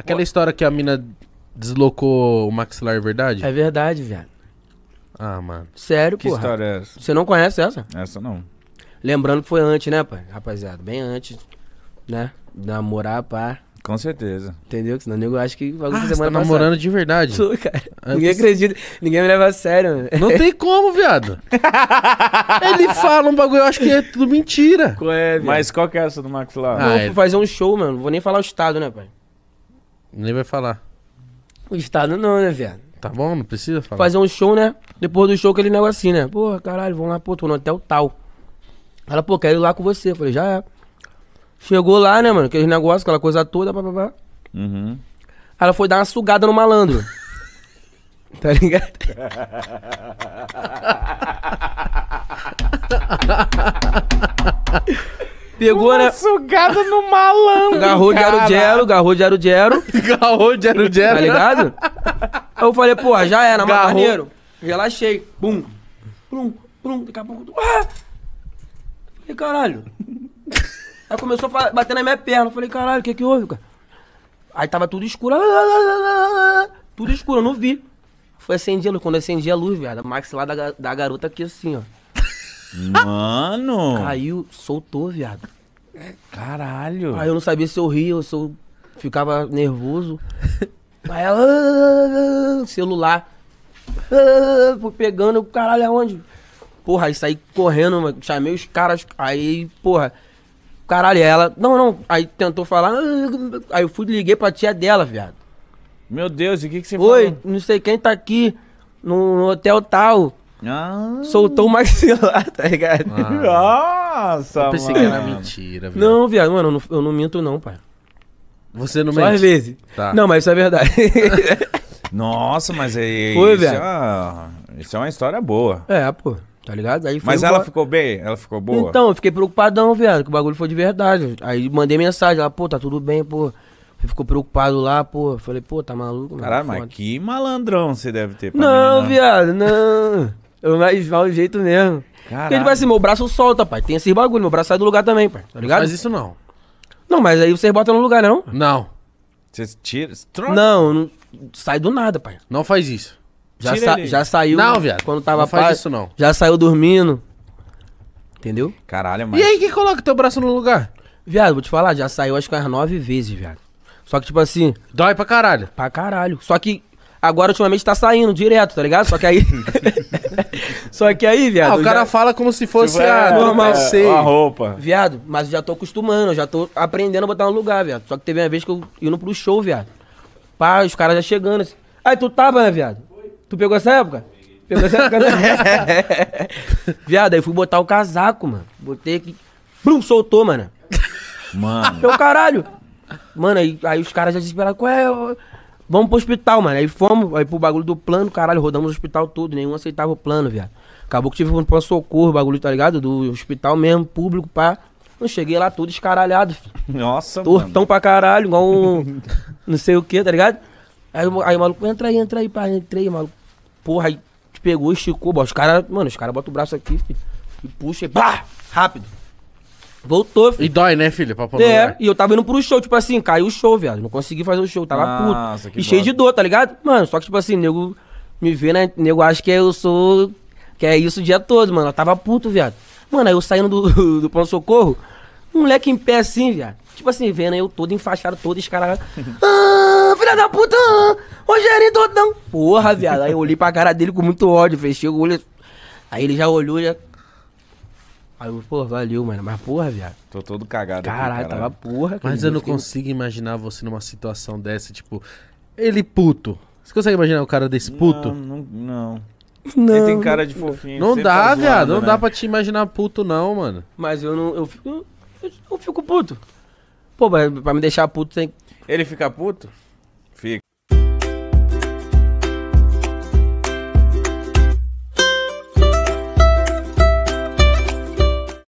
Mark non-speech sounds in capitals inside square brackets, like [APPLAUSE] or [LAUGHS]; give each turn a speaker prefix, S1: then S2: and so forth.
S1: Aquela história que a mina deslocou o maxilar é verdade? É verdade, viado Ah, mano. Sério, que porra. Que história é essa? Você não conhece essa? Essa não. Lembrando que foi antes, né, pai? Rapaziada, bem antes, né? Namorar, pá. Com certeza. Entendeu? Que o nego acha que vai ah, você tá namorando de verdade. Sou, cara. Ah, ninguém acredita. Ninguém me leva a sério, mano. Não tem como, viado. [LAUGHS] Ele fala um bagulho, eu acho que é tudo mentira. É, Mas qual que é essa do Max lá? Ah, vou é. fazer um show, mano. Vou nem falar o estado, né, pai? Nem vai falar. O Estado não, né, velho? Tá bom, não precisa falar. Fazer um show, né? Depois do show, aquele negocinho, assim, né? Porra, caralho, vamos lá, pô, tô no hotel tal. Ela, pô, quero ir lá com você. Eu falei, já é. Chegou lá, né, mano? Aquele negócio, aquela coisa toda, papapá. Uhum. Ela foi dar uma sugada no malandro. [LAUGHS] tá ligado? [LAUGHS] Pegou, Uma né? Sugada no malandro. Garrou de arugero, agarrou de arugero. Agarrou de arugero. [LAUGHS] Tá ligado? Aí eu falei, porra, já era, mas maneiro. Relaxei. Bum. bum bum Daqui a pouco. Ah! Falei, caralho. Aí começou a bater na minha perna. Eu falei, caralho, o que que houve, cara? Aí tava tudo escuro. Tudo escuro, eu não vi. Foi acendendo. Quando eu acendi a luz, velho, a maxilar da, da garota aqui assim, ó. Mano! [LAUGHS] Caiu, soltou, viado. Caralho! Aí eu não sabia se eu ria ou se eu ficava nervoso. [LAUGHS] Aí ela. Ah", celular. Ah", fui pegando, caralho, aonde? Porra, aí saí correndo, mano. chamei os caras. Aí, porra. Caralho, ela. Não, não. Aí tentou falar. Ah", aí eu fui liguei pra tia dela, viado. Meu Deus, e o que, que você Oi, falou? Oi, não sei quem tá aqui no hotel tal. Ah. Soltou o marcelar, tá ligado? Ah. Nossa, Eu pensei mano. que era mentira, viado. Não, viado, mano, eu não, eu não minto não, pai. Você não Só mente? às vezes. Tá. Não, mas isso é verdade. [LAUGHS] Nossa, mas é, Foi, isso, velho. é uma, isso é uma história boa. É, pô. Tá ligado? Aí foi Mas ela ficou bem? Ela ficou boa? Então, eu fiquei preocupadão, viado, que o bagulho foi de verdade. Aí mandei mensagem, ela, pô, tá tudo bem, pô. ficou preocupado lá, pô. Falei, pô, tá maluco, mano. Caralho, mas que malandrão você deve ter pra Não, menina. viado, não. Eu mais mal jeito mesmo. Caralho. Porque, tipo assim, meu braço solta, pai. Tem esses bagulho, meu braço sai do lugar também, pai. Tá ligado? Mas isso não. Não, mas aí vocês botam no lugar, não? Não. Você tira. Troca. Não, não, sai do nada, pai. Não faz isso.
S2: Já, sa ele. já saiu. Não, viado. Quando tava não faz isso, não.
S1: Já saiu dormindo. Entendeu? Caralho, mas. E aí, que coloca teu braço no lugar? Viado, vou te falar, já saiu acho que umas nove vezes, viado. Só que, tipo assim. Dói pra caralho. Pra caralho. Só que Agora, ultimamente, tá saindo direto, tá ligado? Só que aí. [LAUGHS] Só que aí, viado. Ah, o cara já... fala como se fosse se tipo, é, a é, normal. É, é a roupa. Viado, mas já tô acostumando, já tô aprendendo a botar no lugar, viado. Só que teve uma vez que eu indo pro show, viado. Pá, os caras já chegando assim. Aí tu tava, né, viado? Foi. Tu pegou essa época? Pegou essa época, né? [LAUGHS] viado, aí fui botar o casaco, mano. Botei aqui. brum soltou, mano. Mano. Meu então, caralho. Mano, aí, aí os caras já desesperaram. Qual é? Vamos pro hospital, mano. Aí fomos, aí pro bagulho do plano, caralho, rodamos o hospital todo, nenhum aceitava o plano, viado. Acabou que tive um pronto-socorro, bagulho, tá ligado? Do hospital mesmo, público, pá. Eu cheguei lá todo escaralhado. Nossa, Tortão mano. Tortão pra caralho, igual um [LAUGHS] não sei o que, tá ligado? Aí, aí o maluco, entra aí, entra aí, pá, entrei, maluco. Porra, aí te pegou, esticou, bó. os caras, mano, os caras botam o braço aqui, filho, e puxa, e pá, rápido. Voltou, filho. E dói, né, filho? Pra poder. É, e eu tava indo pro show, tipo assim, caiu o show, viado. Não consegui fazer o show, tava Nossa, puto. E cheio de dor, tá ligado? Mano, só que, tipo assim, nego me vê, né? Nego acha que eu sou. Que é isso o dia todo, mano. Eu tava puto, viado. Mano, aí eu saindo do, [LAUGHS] do pronto-socorro, um moleque em pé assim, viado. Tipo assim, vendo eu todo enfaixado, todo cara. [LAUGHS] ah, filha da puta! Ah, Rogerinho é Dodão! Porra, viado. Aí eu olhei pra cara dele com muito ódio, fechei o olho. Aí ele já olhou, já. Aí eu, pô, valeu, mano. Mas porra, viado. Tô todo cagado. Caralho, aqui, tava porra. Mas eu não fiquei... consigo imaginar você numa situação dessa, tipo, ele puto. Você consegue imaginar o cara desse puto? Não, não. não. Ele tem cara de fofinho. Não dá, tá viado. Não né? dá pra te imaginar puto, não, mano. Mas eu não. Eu fico, eu, eu fico puto. Pô, mas pra me deixar puto tem. Ele fica puto?